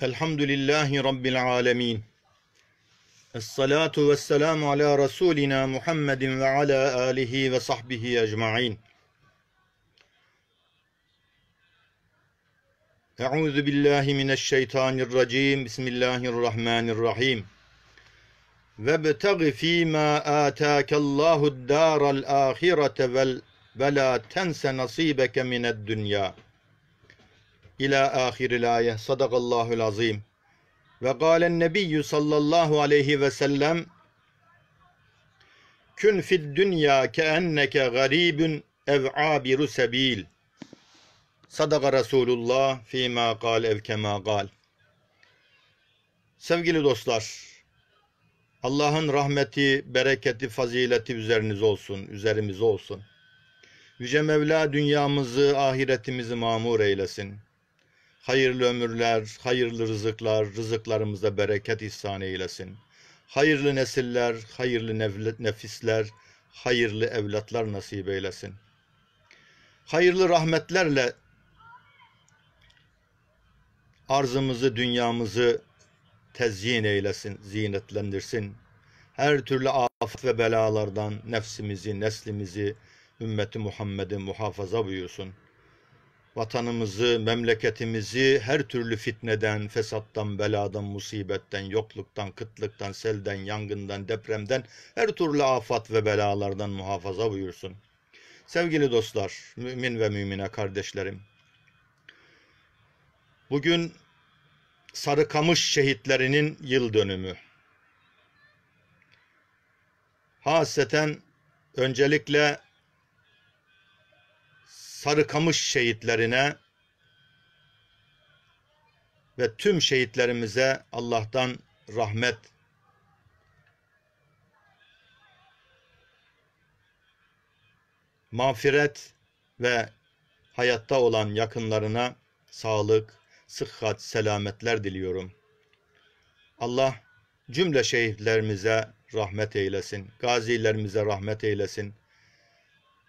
Elhamdülillahi Rabbil alemin. Esselatu vesselamu ala Resulina Muhammedin ve ala alihi ve sahbihi ecma'in. Euzu billahi mineşşeytanirracim. Bismillahirrahmanirrahim. Ve betagi fîmâ âtâkellâhu'd-dâral âhirete vel ve la tense nasibeke mined dünya.'' İlâ ahiril ayeh. Sadakallahul azim. Ve gâlen nebiyyü sallallahu aleyhi ve sellem Kün fid dünya keenneke garibun ev abiru sebil. Sadaka Resulullah fîmâ kal ev kemâ kal. Sevgili dostlar, Allah'ın rahmeti, bereketi, fazileti üzeriniz olsun, üzerimize olsun. Yüce Mevla dünyamızı, ahiretimizi mamur eylesin. Hayırlı ömürler, hayırlı rızıklar, rızıklarımıza bereket ihsan eylesin. Hayırlı nesiller, hayırlı nefisler, hayırlı evlatlar nasip eylesin. Hayırlı rahmetlerle arzımızı, dünyamızı tezyin eylesin, zinetlendirsin. Her türlü afet ve belalardan nefsimizi, neslimizi, ümmeti Muhammed'i muhafaza buyursun.'' vatanımızı, memleketimizi her türlü fitneden, fesattan, beladan, musibetten, yokluktan, kıtlıktan, selden, yangından, depremden, her türlü afat ve belalardan muhafaza buyursun. Sevgili dostlar, mümin ve mümine kardeşlerim, bugün Sarıkamış şehitlerinin yıl dönümü. Haseten öncelikle Sarıkamış şehitlerine ve tüm şehitlerimize Allah'tan rahmet mağfiret ve hayatta olan yakınlarına sağlık, sıhhat, selametler diliyorum. Allah cümle şehitlerimize rahmet eylesin, gazilerimize rahmet eylesin.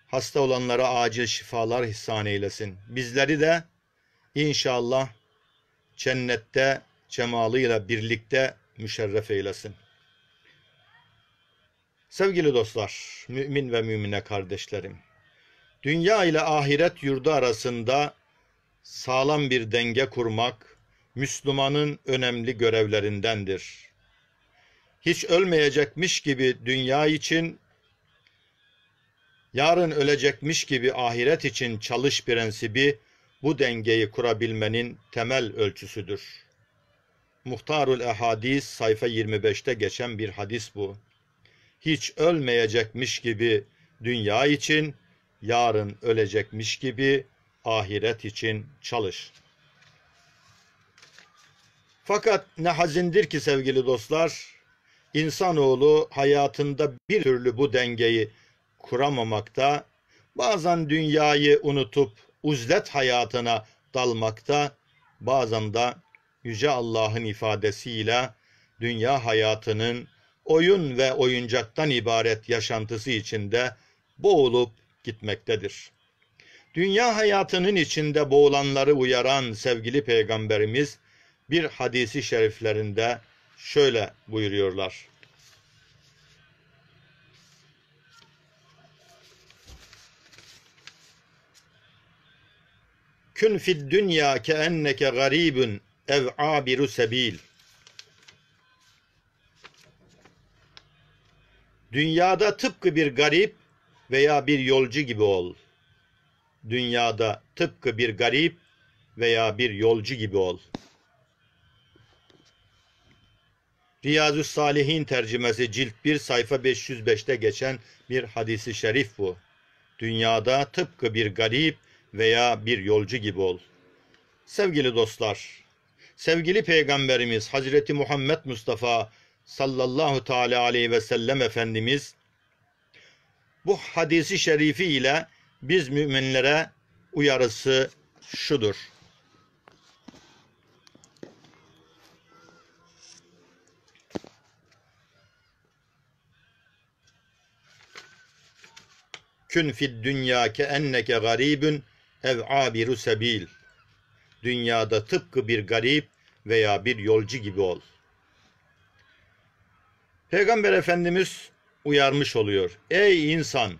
Hasta olanlara acil şifalar ihsan eylesin. Bizleri de inşallah cennette cemalıyla birlikte müşerref eylesin. Sevgili dostlar, mümin ve mümine kardeşlerim, dünya ile ahiret yurdu arasında sağlam bir denge kurmak Müslümanın önemli görevlerindendir. Hiç ölmeyecekmiş gibi dünya için yarın ölecekmiş gibi ahiret için çalış prensibi bu dengeyi kurabilmenin temel ölçüsüdür. Muhtarul Ehadis sayfa 25'te geçen bir hadis bu. Hiç ölmeyecekmiş gibi dünya için, yarın ölecekmiş gibi ahiret için çalış. Fakat ne hazindir ki sevgili dostlar, insanoğlu hayatında bir türlü bu dengeyi kuramamakta, bazen dünyayı unutup uzlet hayatına dalmakta, bazen de Yüce Allah'ın ifadesiyle dünya hayatının oyun ve oyuncaktan ibaret yaşantısı içinde boğulup gitmektedir. Dünya hayatının içinde boğulanları uyaran sevgili peygamberimiz bir hadisi şeriflerinde şöyle buyuruyorlar. Kün fid dünya ke enneke garibun ev abiru sebil. Dünyada tıpkı bir garip veya bir yolcu gibi ol. Dünyada tıpkı bir garip veya bir yolcu gibi ol. Riyazü Salihin tercümesi cilt 1 sayfa 505'te geçen bir hadisi şerif bu. Dünyada tıpkı bir garip veya bir yolcu gibi ol. Sevgili dostlar, sevgili peygamberimiz Hazreti Muhammed Mustafa sallallahu teala aleyhi ve sellem efendimiz bu hadisi şerifi ile biz müminlere uyarısı şudur. Kün fid dünya ke enneke garibün ev abiru sebil. Dünyada tıpkı bir garip veya bir yolcu gibi ol. Peygamber Efendimiz uyarmış oluyor. Ey insan!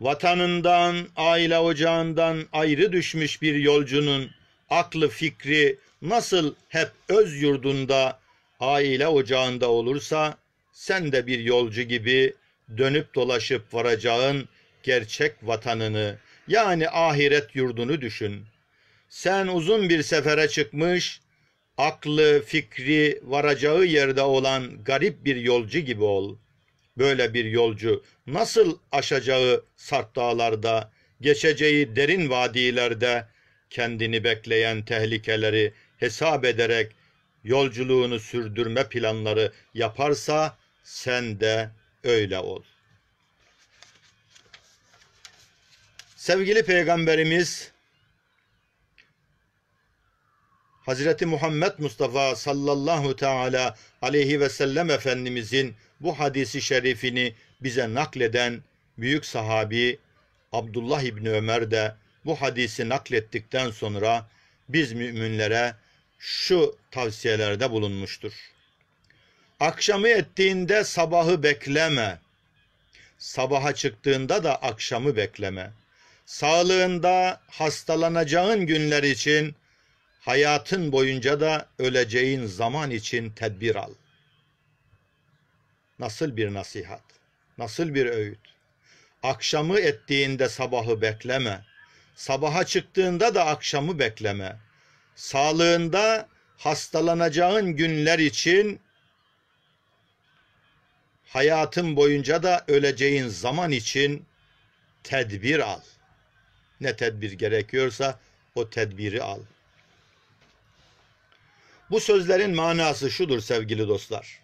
Vatanından, aile ocağından ayrı düşmüş bir yolcunun aklı fikri nasıl hep öz yurdunda, aile ocağında olursa sen de bir yolcu gibi dönüp dolaşıp varacağın gerçek vatanını, yani ahiret yurdunu düşün. Sen uzun bir sefere çıkmış, aklı, fikri varacağı yerde olan garip bir yolcu gibi ol. Böyle bir yolcu nasıl aşacağı sarp dağlarda, geçeceği derin vadilerde kendini bekleyen tehlikeleri hesap ederek yolculuğunu sürdürme planları yaparsa sen de öyle ol. Sevgili Peygamberimiz Hazreti Muhammed Mustafa sallallahu teala aleyhi ve sellem Efendimizin bu hadisi şerifini bize nakleden büyük sahabi Abdullah İbni Ömer de bu hadisi naklettikten sonra biz müminlere şu tavsiyelerde bulunmuştur. Akşamı ettiğinde sabahı bekleme. Sabaha çıktığında da akşamı bekleme.'' sağlığında hastalanacağın günler için, hayatın boyunca da öleceğin zaman için tedbir al. Nasıl bir nasihat, nasıl bir öğüt. Akşamı ettiğinde sabahı bekleme. Sabaha çıktığında da akşamı bekleme. Sağlığında hastalanacağın günler için hayatın boyunca da öleceğin zaman için tedbir al ne tedbir gerekiyorsa o tedbiri al. Bu sözlerin manası şudur sevgili dostlar.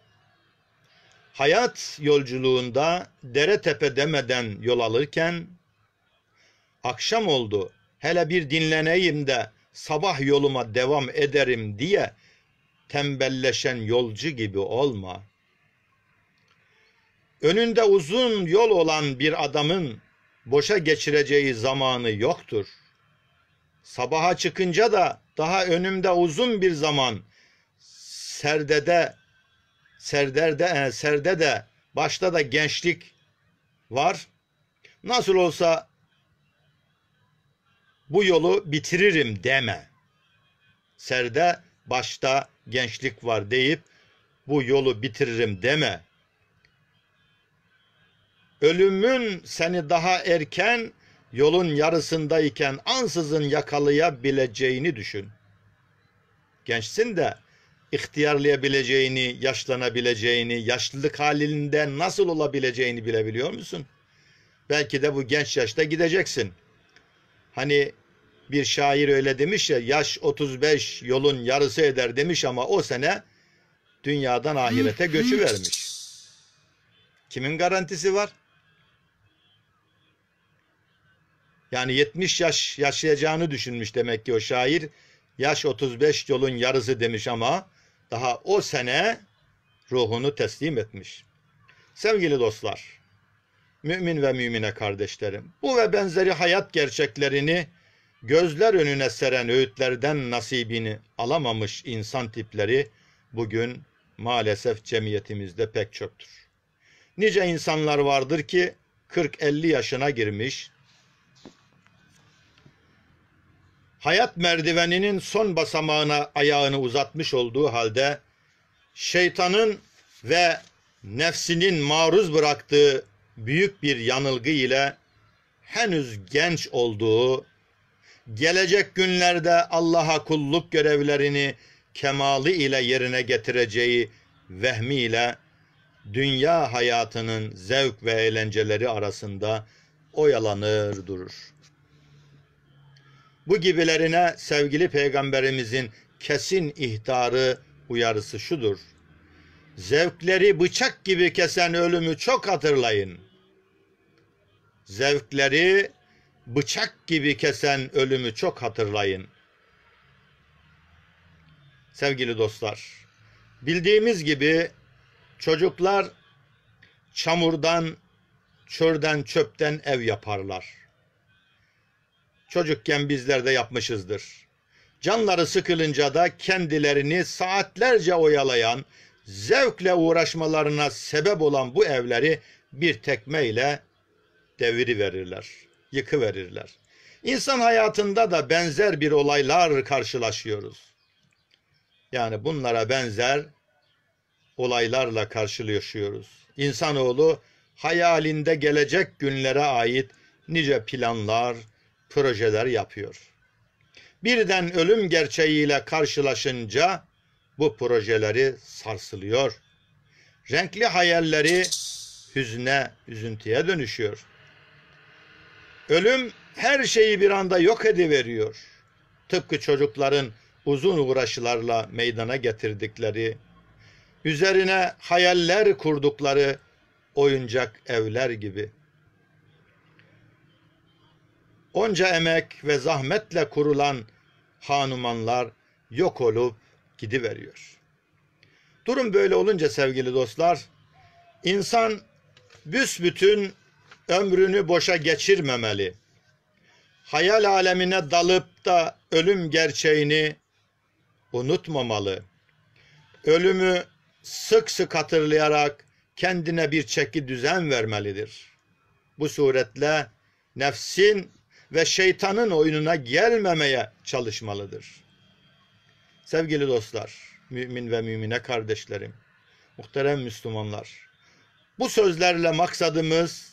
Hayat yolculuğunda dere tepe demeden yol alırken akşam oldu hele bir dinleneyim de sabah yoluma devam ederim diye tembelleşen yolcu gibi olma. Önünde uzun yol olan bir adamın boşa geçireceği zamanı yoktur. Sabaha çıkınca da daha önümde uzun bir zaman serdede serderde e, serde de başta da gençlik var. Nasıl olsa bu yolu bitiririm deme. Serde başta gençlik var deyip bu yolu bitiririm deme ölümün seni daha erken yolun yarısındayken ansızın yakalayabileceğini düşün. Gençsin de ihtiyarlayabileceğini, yaşlanabileceğini, yaşlılık halinde nasıl olabileceğini bilebiliyor musun? Belki de bu genç yaşta gideceksin. Hani bir şair öyle demiş ya yaş 35 yolun yarısı eder demiş ama o sene dünyadan ahirete göçü vermiş. Kimin garantisi var? Yani 70 yaş yaşayacağını düşünmüş demek ki o şair. Yaş 35 yolun yarısı demiş ama daha o sene ruhunu teslim etmiş. Sevgili dostlar, mümin ve mümine kardeşlerim, bu ve benzeri hayat gerçeklerini gözler önüne seren öğütlerden nasibini alamamış insan tipleri bugün maalesef cemiyetimizde pek çoktur. Nice insanlar vardır ki 40-50 yaşına girmiş, hayat merdiveninin son basamağına ayağını uzatmış olduğu halde şeytanın ve nefsinin maruz bıraktığı büyük bir yanılgı ile henüz genç olduğu, gelecek günlerde Allah'a kulluk görevlerini kemali ile yerine getireceği vehmiyle dünya hayatının zevk ve eğlenceleri arasında oyalanır durur. Bu gibilerine sevgili peygamberimizin kesin ihtarı uyarısı şudur. Zevkleri bıçak gibi kesen ölümü çok hatırlayın. Zevkleri bıçak gibi kesen ölümü çok hatırlayın. Sevgili dostlar, bildiğimiz gibi çocuklar çamurdan, çörden, çöpten ev yaparlar çocukken bizler de yapmışızdır. Canları sıkılınca da kendilerini saatlerce oyalayan, zevkle uğraşmalarına sebep olan bu evleri bir tekmeyle deviri verirler, yıkı verirler. İnsan hayatında da benzer bir olaylar karşılaşıyoruz. Yani bunlara benzer olaylarla karşılaşıyoruz. İnsanoğlu hayalinde gelecek günlere ait nice planlar, projeler yapıyor. Birden ölüm gerçeğiyle karşılaşınca bu projeleri sarsılıyor. Renkli hayalleri hüzne, üzüntüye dönüşüyor. Ölüm her şeyi bir anda yok ediveriyor. Tıpkı çocukların uzun uğraşlarla meydana getirdikleri, üzerine hayaller kurdukları oyuncak evler gibi.'' onca emek ve zahmetle kurulan hanumanlar yok olup gidiveriyor. Durum böyle olunca sevgili dostlar, insan büsbütün ömrünü boşa geçirmemeli. Hayal alemine dalıp da ölüm gerçeğini unutmamalı. Ölümü sık sık hatırlayarak kendine bir çeki düzen vermelidir. Bu suretle nefsin ve şeytanın oyununa gelmemeye çalışmalıdır. Sevgili dostlar, mümin ve mümine kardeşlerim, muhterem Müslümanlar. Bu sözlerle maksadımız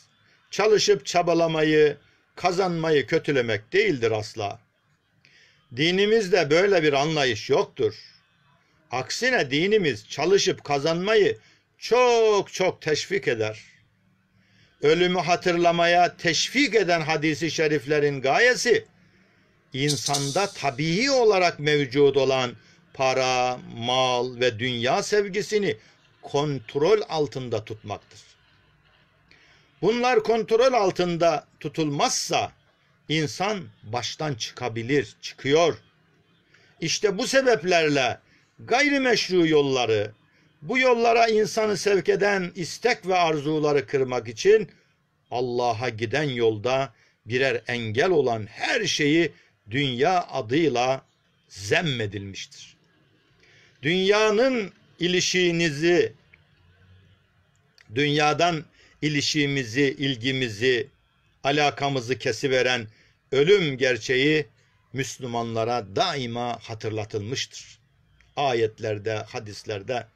çalışıp çabalamayı, kazanmayı kötülemek değildir asla. Dinimizde böyle bir anlayış yoktur. Aksine dinimiz çalışıp kazanmayı çok çok teşvik eder ölümü hatırlamaya teşvik eden hadisi şeriflerin gayesi insanda tabii olarak mevcut olan para, mal ve dünya sevgisini kontrol altında tutmaktır. Bunlar kontrol altında tutulmazsa insan baştan çıkabilir, çıkıyor. İşte bu sebeplerle gayrimeşru yolları, bu yollara insanı sevk eden istek ve arzuları kırmak için Allah'a giden yolda birer engel olan her şeyi dünya adıyla zemmedilmiştir. Dünyanın ilişiğinizi, dünyadan ilişiğimizi, ilgimizi, alakamızı kesiveren ölüm gerçeği Müslümanlara daima hatırlatılmıştır. Ayetlerde, hadislerde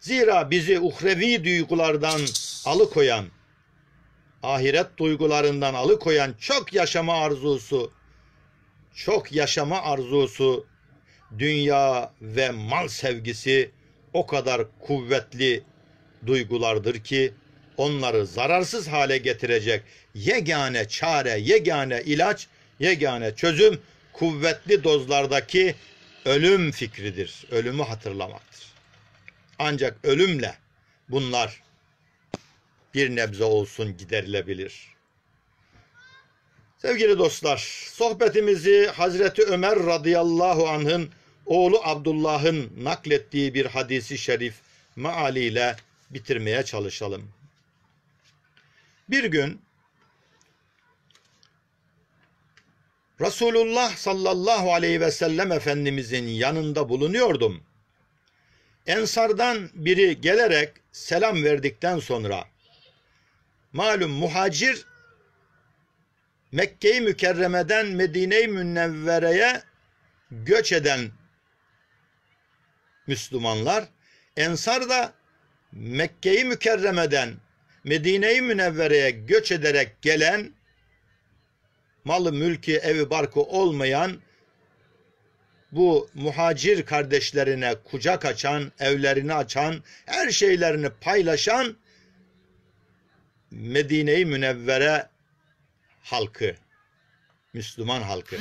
Zira bizi uhrevi duygulardan alıkoyan, ahiret duygularından alıkoyan çok yaşama arzusu, çok yaşama arzusu, dünya ve mal sevgisi o kadar kuvvetli duygulardır ki onları zararsız hale getirecek yegane çare, yegane ilaç, yegane çözüm kuvvetli dozlardaki ölüm fikridir. Ölümü hatırlamaktır. Ancak ölümle bunlar bir nebze olsun giderilebilir. Sevgili dostlar, sohbetimizi Hazreti Ömer radıyallahu anh'ın oğlu Abdullah'ın naklettiği bir hadisi şerif mealiyle bitirmeye çalışalım. Bir gün Resulullah sallallahu aleyhi ve sellem Efendimizin yanında bulunuyordum. Ensardan biri gelerek selam verdikten sonra malum muhacir Mekke-i Mükerreme'den Medine-i Münevvere'ye göç eden Müslümanlar Ensar da Mekke-i Mükerreme'den Medine-i Münevvere'ye göç ederek gelen malı mülkü evi barkı olmayan bu muhacir kardeşlerine kucak açan, evlerini açan, her şeylerini paylaşan Medine-i Münevvere halkı, Müslüman halkı,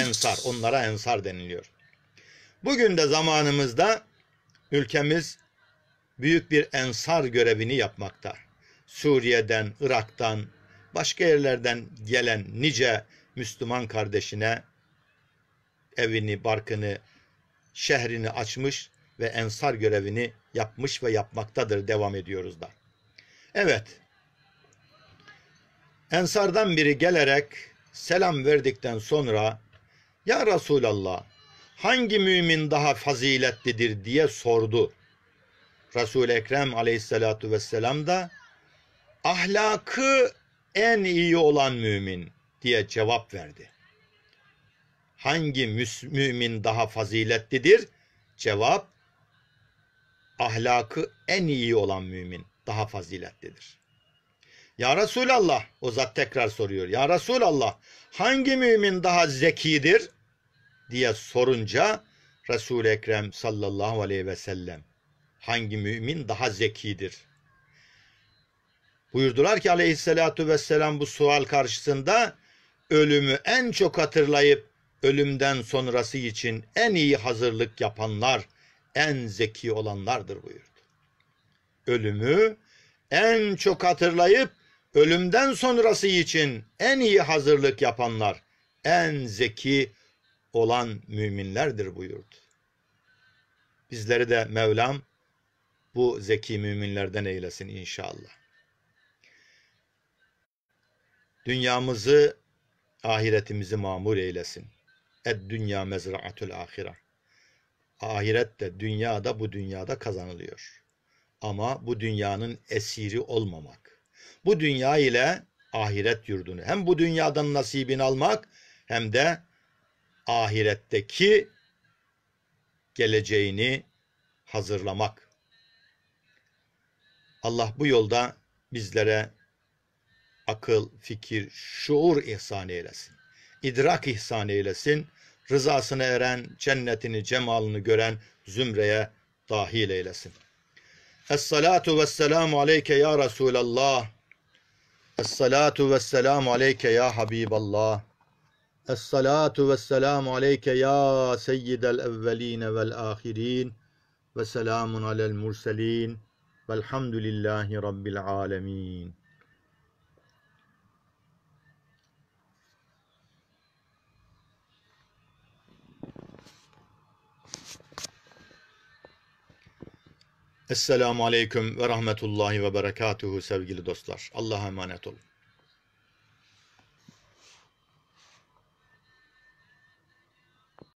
ensar, onlara ensar deniliyor. Bugün de zamanımızda ülkemiz büyük bir ensar görevini yapmakta. Suriye'den, Irak'tan, başka yerlerden gelen nice Müslüman kardeşine evini, barkını, şehrini açmış ve ensar görevini yapmış ve yapmaktadır. Devam ediyoruz da. Evet. Ensardan biri gelerek selam verdikten sonra Ya Resulallah hangi mümin daha faziletlidir diye sordu. Resul-i Ekrem aleyhissalatu vesselam da ahlakı en iyi olan mümin diye cevap verdi hangi mümin daha faziletlidir? Cevap ahlakı en iyi olan mümin daha faziletlidir. Ya Resulallah o zat tekrar soruyor. Ya Resulallah hangi mümin daha zekidir diye sorunca Resul-i Ekrem sallallahu aleyhi ve sellem hangi mümin daha zekidir? Buyurdular ki aleyhissalatu vesselam bu sual karşısında ölümü en çok hatırlayıp ölümden sonrası için en iyi hazırlık yapanlar, en zeki olanlardır buyurdu. Ölümü en çok hatırlayıp ölümden sonrası için en iyi hazırlık yapanlar, en zeki olan müminlerdir buyurdu. Bizleri de Mevlam bu zeki müminlerden eylesin inşallah. Dünyamızı, ahiretimizi mamur eylesin. Ed dünya mezraatül ahira. Ahirette, dünyada, bu dünyada kazanılıyor. Ama bu dünyanın esiri olmamak. Bu dünya ile ahiret yurdunu hem bu dünyadan nasibini almak hem de ahiretteki geleceğini hazırlamak. Allah bu yolda bizlere akıl, fikir, şuur ihsan eylesin. İdrak ihsan eylesin. Rızasını eren, cennetini, cemalını gören zümreye dahil eylesin. Es-salatu vesselamu aleyke ya Resulallah. Es-salatu vesselamu aleyke ya Habiballah. Es-salatu vesselamu aleyke ya seyyidel evveline vel ahirin. Ve selamun alel murselin. Velhamdülillahi rabbil alemin. Esselamu Aleyküm ve Rahmetullahi ve Berekatuhu sevgili dostlar. Allah'a emanet olun.